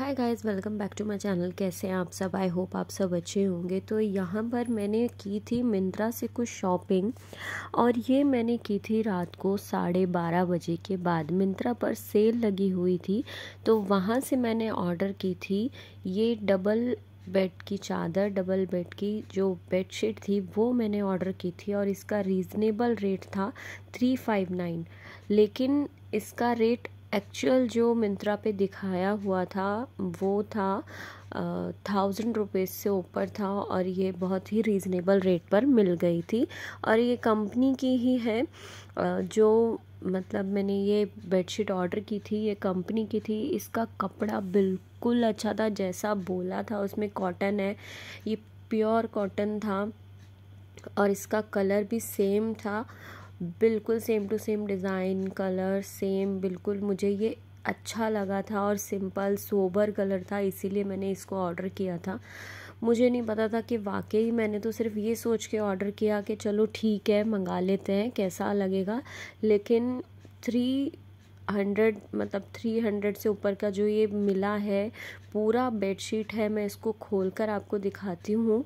hi guys welcome back to my channel कैसे हैं आप सब आई होप आप सब अच्छे होंगे तो यहाँ पर मैंने की थी मिंत्रा से कुछ शॉपिंग और ये मैंने की थी रात को साढ़े बारह बजे के बाद मिंत्रा पर सेल लगी हुई थी तो वहाँ से मैंने ऑर्डर की थी ये डबल बेड की चादर डबल बेड की जो बेडशीट थी वो मैंने ऑर्डर की थी और इसका रीज़नेबल रेट था थ्री फाइव नाइन लेकिन इसका रेट एक्चुअल जो मिंत्रा पे दिखाया हुआ था वो था थाउजेंड रुपीज़ से ऊपर था और ये बहुत ही रीज़नेबल रेट पर मिल गई थी और ये कंपनी की ही है जो मतलब मैंने ये बेडशीट ऑर्डर की थी ये कंपनी की थी इसका कपड़ा बिल्कुल अच्छा था जैसा बोला था उसमें कॉटन है ये प्योर कॉटन था और इसका कलर भी सेम था बिल्कुल same to same design colour same बिल्कुल मुझे ये अच्छा लगा था और सिंपल सोबर कलर था इसीलिए मैंने इसको ऑर्डर किया था मुझे नहीं पता था कि वाकई मैंने तो सिर्फ ये सोच के ऑर्डर किया कि चलो ठीक है मंगा लेते हैं कैसा लगेगा लेकिन थ्री हंड्रेड मतलब थ्री हंड्रेड से ऊपर का जो ये मिला है पूरा बेडशीट है मैं इसको खोल कर आपको दिखाती हूँ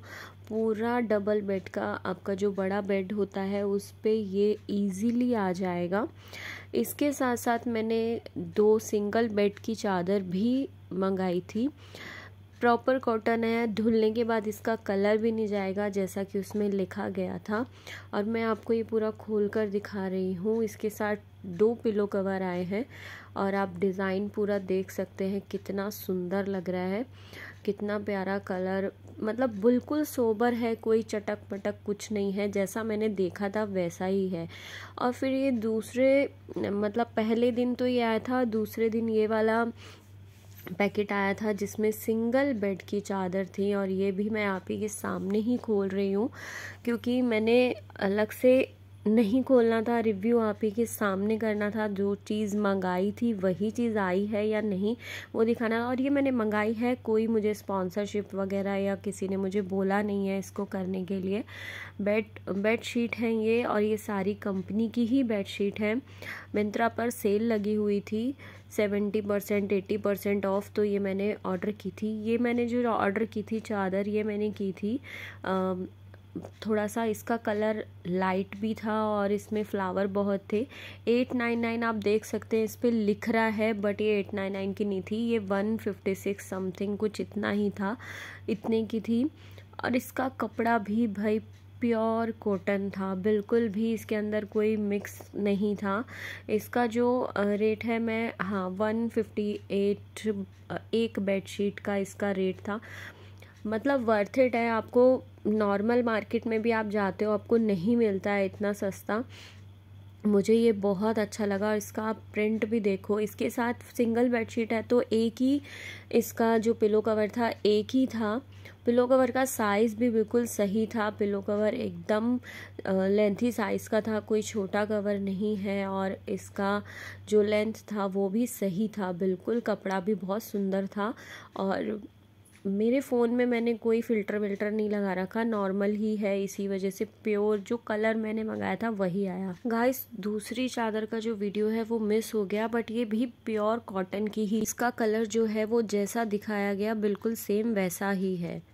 पूरा डबल बेड का आपका जो बड़ा बेड होता है उस पर ये इजीली आ जाएगा इसके साथ साथ मैंने दो सिंगल बेड की चादर भी मंगाई थी प्रॉपर कॉटन है धुलने के बाद इसका कलर भी नहीं जाएगा जैसा कि उसमें लिखा गया था और मैं आपको ये पूरा खोल कर दिखा रही हूँ इसके साथ दो पिलो कवर आए हैं और आप डिज़ाइन पूरा देख सकते हैं कितना सुंदर लग रहा है कितना प्यारा कलर मतलब बिल्कुल सोबर है कोई चटक पटक कुछ नहीं है जैसा मैंने देखा था वैसा ही है और फिर ये दूसरे मतलब पहले दिन तो ये आया था दूसरे दिन ये वाला पैकेट आया था जिसमें सिंगल बेड की चादर थी और ये भी मैं आप ही के सामने ही खोल रही हूँ क्योंकि मैंने अलग से नहीं खोलना था रिव्यू आप ही के सामने करना था जो चीज़ मंगाई थी वही चीज़ आई है या नहीं वो दिखाना और ये मैंने मंगाई है कोई मुझे स्पॉन्सरशिप वगैरह या किसी ने मुझे बोला नहीं है इसको करने के लिए बेड बेड शीट हैं ये और ये सारी कंपनी की ही बेड शीट हैं मिंत्रा पर सेल लगी हुई थी seventy percent eighty percent off तो ये मैंने ऑर्डर की थी ये मैंने जो ऑर्डर की थी चादर ये मैंने की थी आ, थोड़ा सा इसका कलर लाइट भी था और इसमें फ़्लावर बहुत थे एट नाइन नाइन आप देख सकते हैं इस पर लिख रहा है बट ये एट नाइन नाइन की नहीं थी ये वन फिफ्टी सिक्स समथिंग कुछ इतना ही था इतने की थी और इसका कपड़ा भी भाई प्योर कॉटन था बिल्कुल भी इसके अंदर कोई मिक्स नहीं था इसका जो रेट है मैं हाँ वन फिफ्टी एट एक बेडशीट का इसका रेट था मतलब वर्थ इट है आपको नॉर्मल मार्केट में भी आप जाते हो आपको नहीं मिलता है इतना सस्ता मुझे ये बहुत अच्छा लगा और इसका आप प्रिंट भी देखो इसके साथ सिंगल बेडशीट है तो एक ही इसका जो पिलो कवर था एक ही था पिलो कवर का साइज़ भी बिल्कुल सही था पिलो कवर एकदम लेंथी साइज़ का था कोई छोटा कवर नहीं है और इसका जो लेंथ था वो भी सही था बिल्कुल कपड़ा भी बहुत सुंदर था और मेरे फ़ोन में मैंने कोई फ़िल्टर विल्टर नहीं लगा रखा नॉर्मल ही है इसी वजह से प्योर जो कलर मैंने मंगाया था वही आया गाइस दूसरी चादर का जो वीडियो है वो मिस हो गया बट ये भी प्योर कॉटन की ही इसका कलर जो है वो जैसा दिखाया गया बिल्कुल सेम वैसा ही है